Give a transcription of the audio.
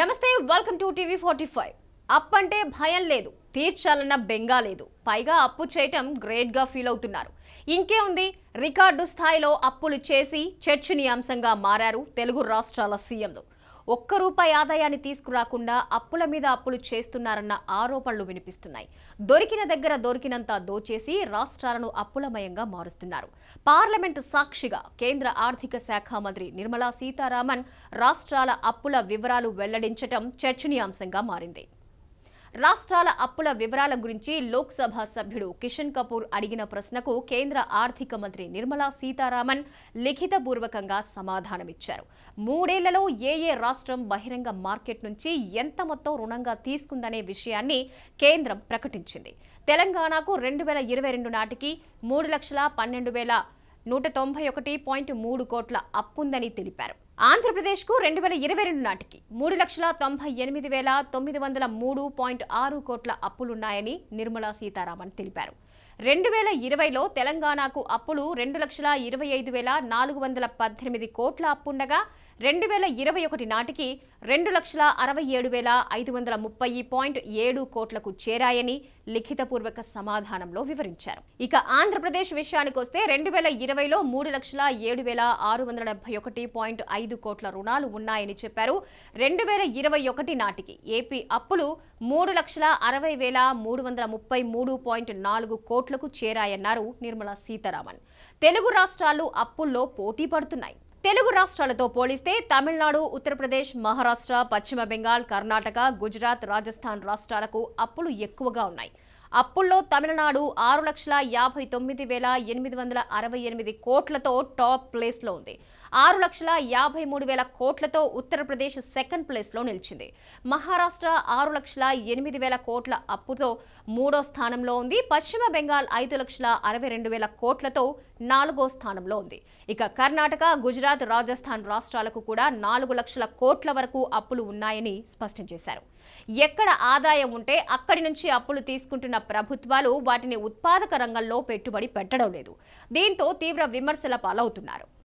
నమస్తే welcome to TV forty five app అంటే భయం లేదు తీర్చాలన్న బెంగా లేదు పైగా అప్పు చేయటం గ్రేట్గా ఫీల్ అవుతున్నారు ఇంకే ఉంది రికార్డు స్థాయిలో అప్పులు చేసి చర్చనీయాంశంగా మారారు తెలుగు రాష్ట్రాల సీఎంలు ఒక్క రూపాయి ఆదాయాన్ని తీసుకురాకుండా అప్పుల మీద అప్పులు చేస్తున్నారన్న ఆరోపణలు వినిపిస్తున్నాయి దొరికిన దగ్గర దొరికినంత దోచేసి రాష్ట్రాలను అప్పులమయంగా మారుస్తున్నారు పార్లమెంటు సాక్షిగా కేంద్ర ఆర్థిక శాఖ మంత్రి నిర్మలా సీతారామన్ రాష్ట్రాల అప్పుల వివరాలు వెల్లడించటం చర్చనీయాంశంగా మారింది రాష్ట్రాల అప్పుల వివరాల గురించి లోక్సభ సభ్యుడు కిషన్ కపూర్ అడిగిన ప్రశ్నకు కేంద్ర ఆర్థిక మంత్రి నిర్మలా సీతారామన్ లిఖితపూర్వకంగా సమాధానమిచ్చారు మూడేళ్లలో ఏ ఏ రాష్ట్రం బహిరంగ మార్కెట్ నుంచి ఎంత మొత్తం రుణంగా తీసుకుందనే విషయాన్ని కేంద్రం ప్రకటించింది తెలంగాణకు రెండు వేల ఇరవై రెండు నాటికి మూడు లక్షల పన్నెండు వేల నూట తొంభై ఒకటి పాయింట్ మూడు కోట్ల అప్పుందని తెలిపారు ఆంధ్రప్రదేశ్కు రెండు వేల ఇరవై రెండు నాటికి మూడు లక్షల తొంభై ఎనిమిది వేల తొమ్మిది వందల మూడు పాయింట్ ఆరు కోట్ల అప్పులున్నాయని నిర్మలా సీతారామన్ తెలిపారు రెండు వేల ఇరవైలో తెలంగాణకు అప్పులు రెండు లక్షల ఇరవై ఐదు వేల నాలుగు వందల పద్దెనిమిది కోట్ల అప్పుండగా రెండు వేల ఇరవై ఒకటి నాటికి రెండు లక్షల అరవై ఏడు వేల ఐదు వందల ముప్పై పాయింట్ ఏడు కోట్లకు చేరాయని లిఖితపూర్వక సమాధానంలో వివరించారు ఇక ఆంధ్రప్రదేశ్ విషయానికి వస్తే రెండు వేల ఇరవైలో మూడు లక్షల ఏడు వేల ఆరు వందల డెబ్బై ఒకటి పాయింట్ ఐదు కోట్ల రుణాలు ఉన్నాయని చెప్పారు రెండు వేల ఇరవై ఒకటి నాటికి ఏపీ అప్పులు మూడు లక్షల అరవై వేల మూడు వందల ముప్పై మూడు పాయింట్ నాలుగు కోట్లు కోట్లకు చేరాయన్నారు నిర్మలా సీతారామన్ తెలుగు రాష్ట్రాలు అప్పుల్లో పోటీ పడుతున్నాయి తెలుగు రాష్ట్రాలతో పోలిస్తే తమిళనాడు ఉత్తరప్రదేశ్ మహారాష్ట్ర పశ్చిమ బెంగాల్ కర్ణాటక గుజరాత్ రాజస్థాన్ రాష్ట్రాలకు అప్పులు ఎక్కువగా ఉన్నాయి అప్పుల్లో తమిళనాడు ఆరు లక్షల యాభై తొమ్మిది వేల ఎనిమిది వందల అరవై ఎనిమిది కోట్లతో టాప్ ప్లేస్లో ఉంది ఆరు లక్షల యాభై మూడు వేల కోట్లతో ఉత్తరప్రదేశ్ సెకండ్ ప్లేస్లో నిలిచింది మహారాష్ట్ర ఆరు లక్షల ఎనిమిది వేల కోట్ల అప్పుతో మూడో స్థానంలో ఉంది పశ్చిమ బెంగాల్ ఐదు లక్షల అరవై రెండు వేల కోట్లతో నాలుగో స్థానంలో ఉంది ఇక కర్ణాటక గుజరాత్ రాజస్థాన్ రాష్ట్రాలకు కూడా నాలుగు లక్షల కోట్ల వరకు అప్పులు ఉన్నాయని స్పష్టం చేశారు ఎక్కడ ఆదాయం ఉంటే అక్కడి నుంచి అప్పులు తీసుకుంటున్న ప్రభుత్వాలు వాటిని ఉత్పాదక రంగంలో పెట్టుబడి పెట్టడం లేదు దీంతో తీవ్ర విమర్శల పాలవుతున్నారు